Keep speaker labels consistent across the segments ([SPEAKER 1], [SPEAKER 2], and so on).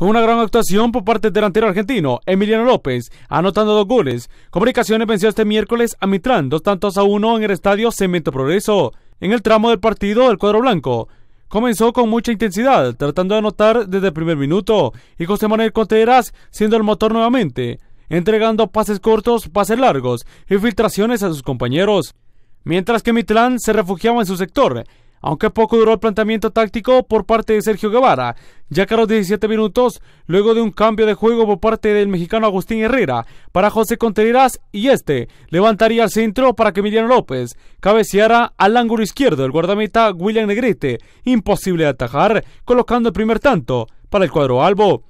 [SPEAKER 1] Con una gran actuación por parte del delantero argentino, Emiliano López, anotando dos goles. Comunicaciones venció este miércoles a Mitrán, dos tantos a uno en el estadio Cemento Progreso. En el tramo del partido del cuadro blanco, comenzó con mucha intensidad, tratando de anotar desde el primer minuto, y José Manuel Contreras siendo el motor nuevamente, entregando pases cortos, pases largos y filtraciones a sus compañeros. Mientras que Mitlán se refugiaba en su sector, aunque poco duró el planteamiento táctico por parte de Sergio Guevara, ya que a los 17 minutos, luego de un cambio de juego por parte del mexicano Agustín Herrera para José Contreras y este levantaría el centro para que Emiliano López cabeceara al ángulo izquierdo el guardameta William Negrete, imposible de atajar, colocando el primer tanto para el cuadro albo.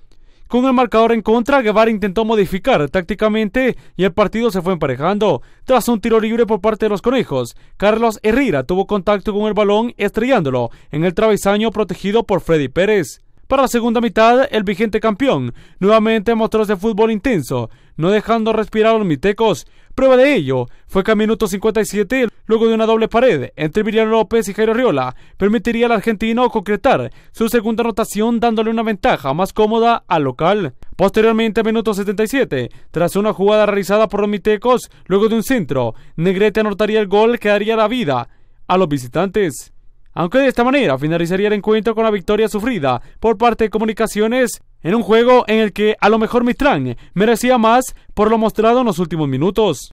[SPEAKER 1] Con el marcador en contra, Guevara intentó modificar tácticamente y el partido se fue emparejando. Tras un tiro libre por parte de los conejos, Carlos Herrera tuvo contacto con el balón estrellándolo en el travesaño protegido por Freddy Pérez. Para la segunda mitad, el vigente campeón nuevamente mostró ese fútbol intenso, no dejando respirar a los mitecos. Prueba de ello fue que a minuto 57, luego de una doble pared entre Miriam López y Jairo Riola, permitiría al argentino concretar su segunda anotación dándole una ventaja más cómoda al local. Posteriormente, a minuto 77, tras una jugada realizada por los mitecos, luego de un centro, Negrete anotaría el gol que daría la vida a los visitantes. Aunque de esta manera finalizaría el encuentro con la victoria sufrida por parte de Comunicaciones en un juego en el que a lo mejor Mitran merecía más por lo mostrado en los últimos minutos.